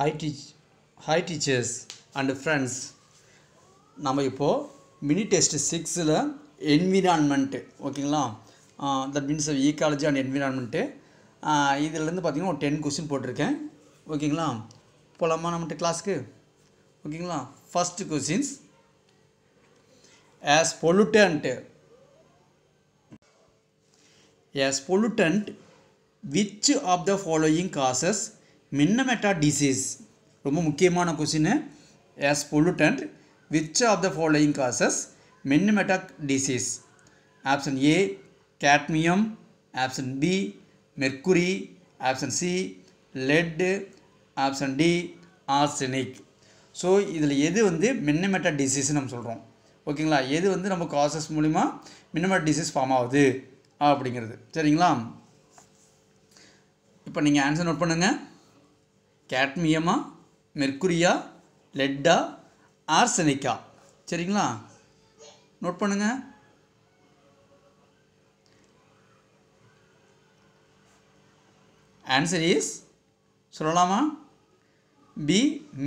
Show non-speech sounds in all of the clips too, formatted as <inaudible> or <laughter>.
Hi teach hi teachers and friends நம்ம இப்போது mini test சிக்ஸில் என்விரான்மெண்ட்டு ஓகேங்களா that means ecology and environment இதுலேருந்து பார்த்திங்கன்னா ஒரு டென் கொஸ்டின் போட்டிருக்கேன் ஓகேங்களா போகலாமா நம்மகிட்ட கிளாஸ்க்கு ஓகேங்களா first questions as pollutant as pollutant which of the following gases Minamata disease ரொம்ப முக்கியமான question as pollutant which of the following gases Minamata disease option A cadmium option B mercury option C lead option D arsenic so இதில் எது வந்து மின்னமெட்டா டிசீஸ்னு நம்ம சொல்கிறோம் ஓகேங்களா எது வந்து நம்ம காசஸ் மூலிமா மின்னமெட்டா டிசீஸ் ஃபார்ம் ஆகுது அப்படிங்கிறது சரிங்களா இப்போ நீங்கள் ஆன்சர் நோட் பண்ணுங்கள் cadmium mercury lead arsenic sir note पंसर सुलामा बी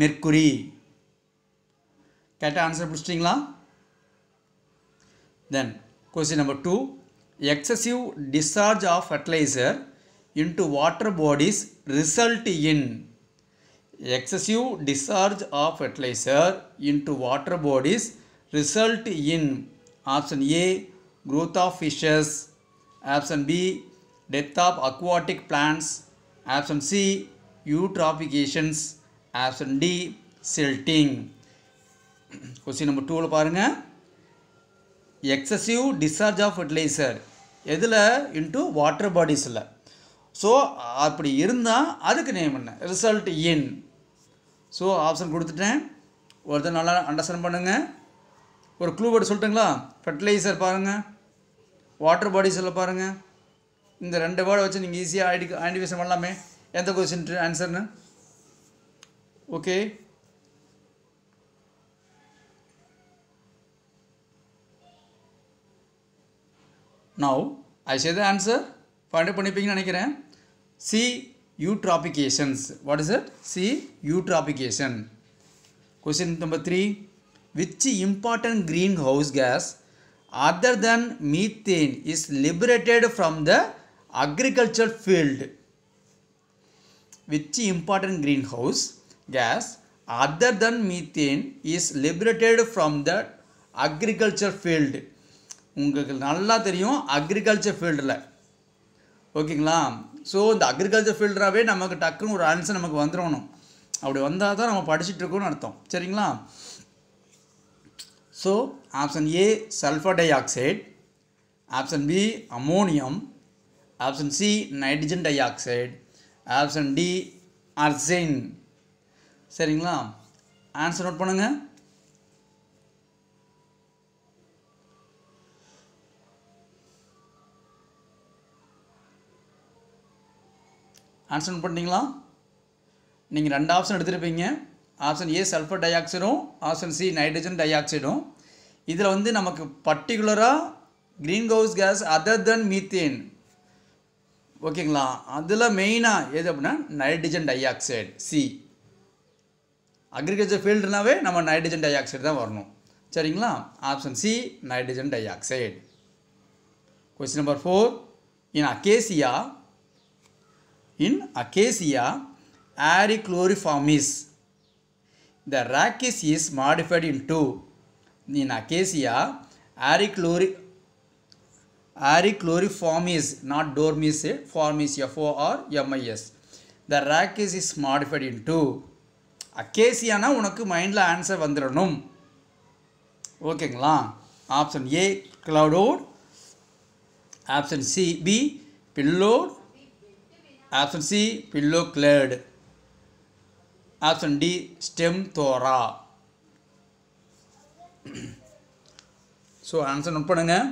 मेरी कैट आंसर पिछड़ी then question number two excessive discharge of fertilizer into water body result in excessive discharge of fertilizer into water bodies result in option A growth of fishes, option B death of aquatic plants, option C eutrophications, option D silting. Question number டூவில் பாருங்கள் excessive discharge of fertilizer எதில் into water பாடிஸில் so அப்படி இருந்தால் அதுக்கு name என்ன result in so option கொடுத்துட்டேன் ஒருத்தர் நல்லா அண்டர்ஸ்டாண்ட் பண்ணுங்கள் ஒரு க்ளூ வேர்டு சொல்லிட்டுங்களா ஃபர்டிலைசர் பாருங்கள் வாட்டர் பாடி சொல்ல பாருங்கள் இந்த ரெண்டு வேர்டை வச்சு நீங்கள் ஈஸியாக ஐடி ஐடென்டிஃபிகேஷன் பண்ணலாமே எந்த கொஸ்டின் ஆன்சர்னு okay now I say the answer find பண்ணிப்பீங்கன்னு நினைக்கிறேன் C eutrophications. What is it? See, eutrophication. Question number three. Which important greenhouse gas other than methane is liberated from the agriculture field? Which important greenhouse gas other than methane is liberated from the agriculture field? உங்களுக்கு நல்லா தெரியும் agriculture ஃபீல்டில் ஓகேங்களா so இந்த agriculture ஃபீல்டாகவே நமக்கு டக்குன்னு ஒரு answer நமக்கு வந்துடணும் அப்படி வந்தால் தான் நம்ம இருக்கோம்னு அர்த்தம் சரிங்களா so option A sulphur dioxide option B ammonium option C nitrogen dioxide option D arsine சரிங்களா ஆன்சர் நோட் பண்ணுங்கள் ஆன்சர் பண்ணிங்களா நீங்கள் ரெண்டு ஆப்ஷன் எடுத்துருப்பீங்க ஆப்ஷன் ஏ சல்ஃபர் டை ஆக்சைடும் ஆப்ஷன் சி நைட்ரஜன் டை ஆக்சைடும் இதில் வந்து நமக்கு பர்டிகுலராக greenhouse gas other than methane ஓகேங்களா அதில் மெயினாக எது அப்படின்னா nitrogen dioxide C agriculture ஃபீல்டுனாவே நம்ம நைட்ரஜன் டை ஆக்சைடு தான் வரணும் சரிங்களா option C nitrogen dioxide question number four in Acacia in Acacia arichloriformis. The rachis is modified into in Acacia arichlori arichloriformis, not dormis, formis, F-O or M-I-S. The rachis is modified into அக்கேசியானா உனக்கு மைண்டில் answer வந்துடணும் ஓகேங்களா option A cladode option C B phyllode option C phylloclade option D stem thorn so answer note பண்ணுங்கள்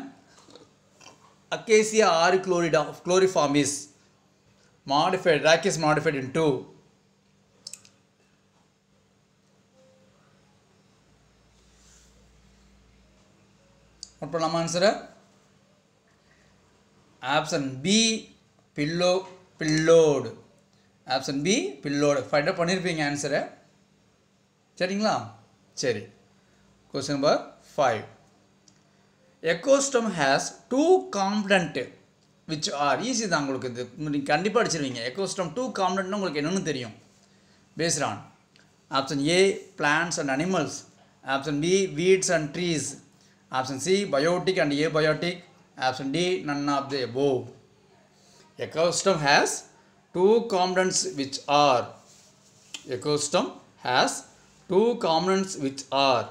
acacia ஆரி குளோரிடா குளோரிஃபார்மிஸ் modified rachis modified into note பண்ணலாமா ஆன்சரை ஆப்ஷன் பி பில்லோ பில்லோடு ஆப்ஷன் பி பில்லோடு ஃபைட் பண்ணியிருப்பீங்க ஆன்சரை சரிங்களா சரி question number five ecosystem has two component which are easy தான் உங்களுக்கு இது நீங்கள் கண்டிப்பாக அடிச்சிருவீங்க எக்கோஸ்டம் டூ காம்பனண்ட்னு உங்களுக்கு என்னென்னு தெரியும் பேசுகிறான் option A plants and animals option B weeds and trees option C biotic and abiotic option D none of the above ecosystem has two components which are ecosystem has two components which are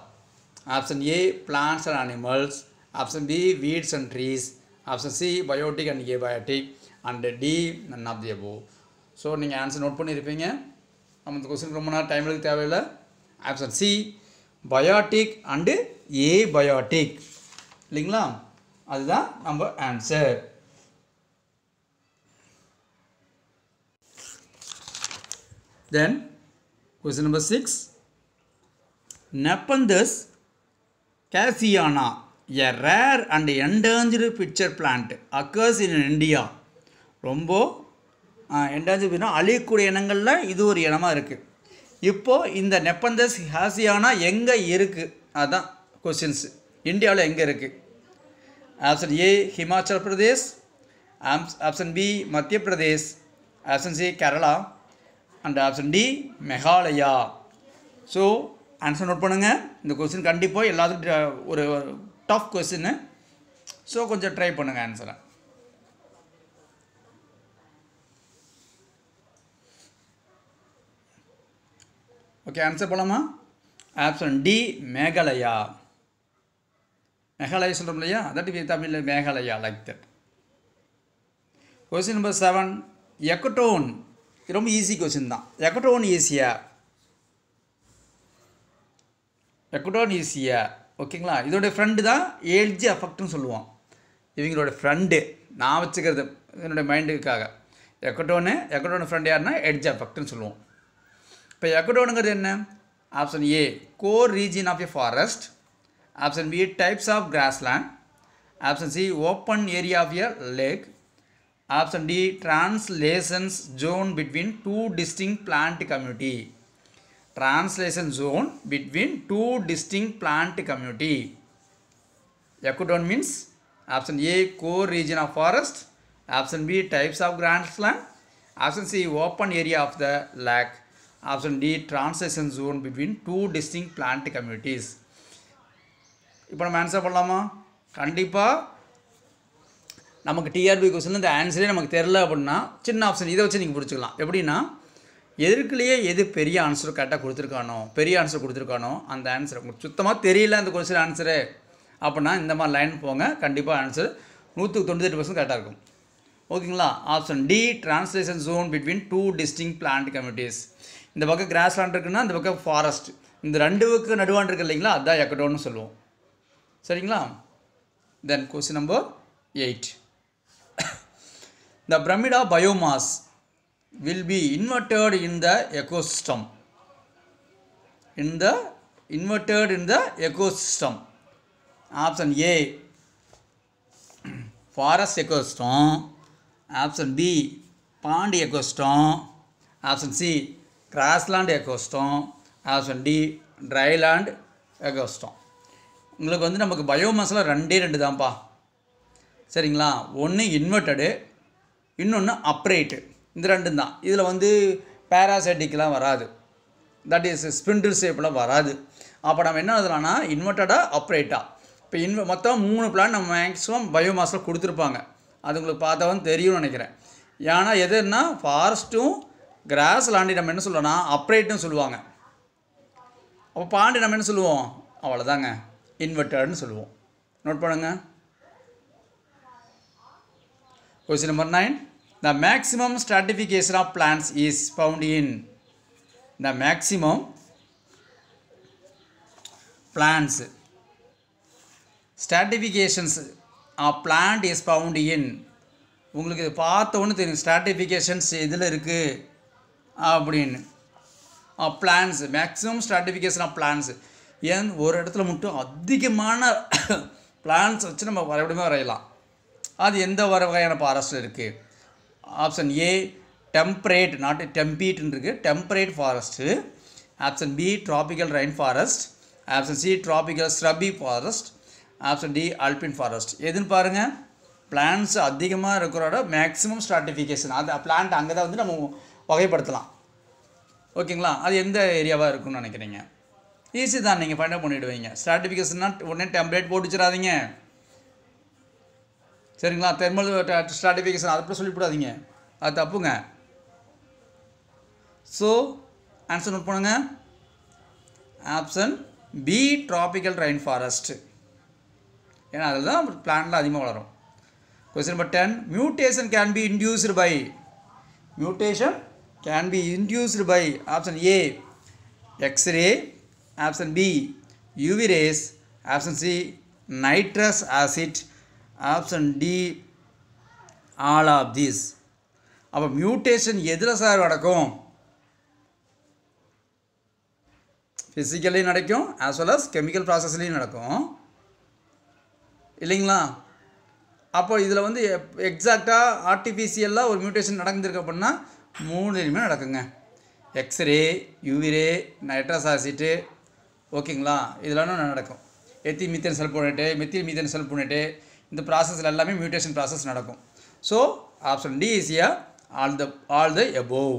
option A plants and animals, option B weeds and trees, option C biotic and abiotic and D none of the above. so நீங்கள் answer note பண்ணியிருப்பீங்க நம்ம இந்த question ரொம்ப நேரம் time எடுக்க தேவையில்லை option c biotic and abiotic biotic இல்லைங்களா அதுதான் நம்ம answer Then question number 6. Nepenthes cassiana, a rare and endangered pitcher plant, occurs in India. ரொம்ப என்டாஞ்சு அழியக்கூடிய இனங்களில் இது ஒரு இனமாக இருக்குது இப்போது இந்த நெப்பந்தஸ் ஹாசியானா எங்கே இருக்குது அதுதான் கொஸ்டின்ஸ் இந்தியாவில் எங்கே இருக்குது option A Himachal Pradesh option B Madhya Pradesh option C Kerala and option D Meghalaya so answer note பண்ணுங்கள் இந்த கொஸ்டின் கண்டிப்பாக எல்லாத்துக்கும் ஒரு டஃப் கொஸ்டின்னு ஸோ கொஞ்சம் ட்ரை பண்ணுங்கள் ஆன்சரை ஓகே ஆன்சர் போகலாமா ஆப்ஷன் டி மேகாலயா மேகாலயா சொல்கிறோம் இல்லையா அதட் வி தமிழில் Meghalaya like that question number seven ecotone ரொம்ப ஈஸி கொஸ்டின் தான் ரெக்கட்டோனீசியா ஈஸியா ஓகேங்களா இதோடைய ஃப்ரெண்டு தான் ஏல்ஜி அஃபெக்ட்னு சொல்லுவோம் இவங்களோட ஃப்ரெண்டு நான் வச்சுக்கிறது என்னுடைய மைண்டுக்காக எக்கடோனு எக்கடோனு ஃப்ரெண்ட் யாருன்னா எட்ஜ் அஃபெக்ட்னு சொல்லுவோம் இப்போ எக்கடோனுங்கிறது என்ன option A core region of a forest option B types of grassland option C open area of year lake option D transition zone between two distinct plant community transition zone between two distinct plant community ecotone means option A core region of forest option B types of grassland option C open area of the lake option D transition zone between two distinct plant communities ఇప్పు మనం answer போடலாమా కండిపా நமக்கு TRP question இந்த ஆன்சரே நமக்கு தெரில அப்படின்னா சின்ன option இதை வச்சு நீங்கள் பிடிச்சிக்கலாம் எப்படின்னா எதுக்குள்ளேயே எது பெரிய ஆன்சர் கரெக்டாக கொடுத்துருக்கானோ பெரிய ஆன்சர் கொடுத்துருக்கானோ அந்த ஆன்சர் உங்களுக்கு சுத்தமாக தெரியல அந்த கொஸ்டின் ஆன்சரு அப்படின்னா இந்த மாதிரி லைன் போங்க கண்டிப்பாக ஆன்சர் நூற்றுக்கு தொண்ணூத்தெட்டு பர்சன்ட் கரெக்டாக இருக்கும் ஓகேங்களா option D translation zone between two distinct plant communities இந்த பக்கம் கிராஸ் லேண்ட் இருக்குன்னா இந்த பக்கம் ஃபாரஸ்ட் இந்த பக்கம் நடுவான் இருக்கு இல்லைங்களா அதுதான் எக்கடோன்னு சொல்லுவோம் சரிங்களா then question number eight The Brahmida biomass will be inverted in the ecosystem. In the inverted in the ecosystem. Option A forest ecosystem. Option B pond ecosystem. Option C grassland ecosystem option D dryland ecosystem உங்களுக்கு வந்து நமக்கு பயோமாஸில் ரெண்டே ரெண்டு தான்ப்பா சரிங்களா ஒன்று இன்வெர்ட்டடு இன்னொன்று அப்ரைட்டு இந்த ரெண்டும் தான் இதில் வந்து பேராசைட்டிக்லாம் வராது தட் இஸ் ஸ்பிண்டில் ஷேப்லாம் வராது அப்போ நம்ம என்ன எழுதலாம்னா இன்வெர்ட்டடாக அப்ரைட்டாக இப்போ இன்வ மொத்தம் மூணு பிளான் நம்ம மேக்ஸிமம் பயோமாஸில் கொடுத்துருப்பாங்க அது உங்களுக்கு பார்த்தவன் தெரியும்னு நினைக்கிறேன் ஏன்னா எதுன்னா ஃபாரஸ்ட்டும் கிராஸ் லாண்டி நம்ம என்ன சொல்லலாம் அப்ரைட்டும் சொல்லுவாங்க அப்போ பாண்டி நம்ம என்ன சொல்லுவோம் அவ்வளோதாங்க இன்வெர்ட்டர்னு சொல்லுவோம் நோட் பண்ணுங்கள் Question number 9. The maximum stratification of plants is found in the maximum plants. Stratifications of plant is found in உங்களுக்கு இது பார்த்தோன்னு தெரியும் ஸ்ட்ராட்டிஃபிகேஷன்ஸ் இதில் இருக்குது அப்படின்னு plants maximum stratification of plants ஏன் ஒரு இடத்துல மட்டும் அதிகமான பிளான்ஸ் <coughs> வச்சு நம்ம வரைபடமே வரையலாம் அது எந்த வகையான ஃபாரஸ்ட் இருக்குது ஆப்ஷன் ஏ டெம்பரேட் நாட் டெம்பீட்னு இருக்குது temperate forest option B tropical rain forest option C tropical scrubby forest option D alpine forest எதுன்னு பாருங்கள் பிளான்ஸ் அதிகமாக இருக்கிறோட மேக்ஸிமம் ஸ்ட்ராட்டிஃபிகேஷன் அந்த பிளான்ட் அங்கே தான் வந்து நம்ம வகைப்படுத்தலாம் ஓகேங்களா அது எந்த ஏரியாவாக இருக்குன்னு நினைக்கிறீங்க ஈஸி தான் நீங்கள் ஃபைண்ட் அவுட் பண்ணிவிடுவீங்க ஸ்ட்ராட்டிஃபிகேஷன்னா உடனே டெம்ப்ளேட் போட்டு வச்சிடாதீங்க சரிங்களா தெர்மல் ஸ்ட்ராட்டிஃபிகேஷன் அதை பற்றி சொல்லிவிடாதீங்க அது தப்புங்க ஸோ ஆன்சர் நோட் பண்ணுங்க option B tropical rain forest ஏன்னா அதில் தான் பிளான்லாம் அதிகமாக வளரும் question number ten mutation can be induced by mutation can be induced by option A x-ray option B UV rays option C nitrous acid option D all of these அப்போ mutation எதில் sir நடக்கும் ஃபிசிக்கல்லையும் நடக்கும் as well as chemical ப்ராசஸ்லேயும் நடக்கும் இல்லைங்களா அப்போ இதில் வந்து எக்ஸாக்டாக ஆர்டிஃபிஷியலாக ஒரு மியூட்டேஷன் நடந்திருக்கு அப்படின்னா மூணுலேயுமே நடக்குங்க எக்ஸ்ரே யூவிரே நைட்ரசாசிட்டு ஓகேங்களா இதெல்லாம் நடக்கும் எத்தி மீத்தன் சல்போனேட்டு மெத்தில் மீத்தன் பண்ணிட்டு இந்த ப்ராசஸில் எல்லாமே மியூட்டேஷன் ப்ராசஸ் நடக்கும் so option D is a all the all the above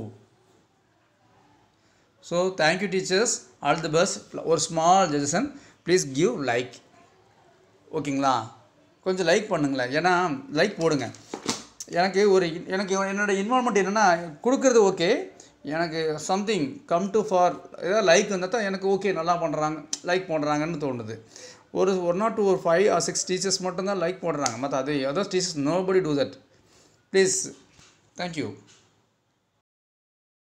so thank you teachers all the best ஒரு small suggestion please give like ஓகேங்களா கொஞ்சம் லைக் பண்ணுங்களேன் ஏன்னா லைக் போடுங்க எனக்கு ஒரு எனக்கு என்னோடய இன்வால்மெண்ட் என்னென்னா கொடுக்குறது ஓகே எனக்கு சம்திங் கம் டு ஃபார் ஏதாவது லைக் வந்தால் தான் எனக்கு ஓகே நல்லா பண்ணுறாங்க லைக் பண்ணுறாங்கன்னு தோணுது ஒரு ஒன் நாட் டூ ஒரு ஃபைவ் ஆர் சிக்ஸ் டீச்சர்ஸ் மட்டும் தான் லைக் போடுறாங்க மற்ற அது எதோ teachers nobody do that please thank you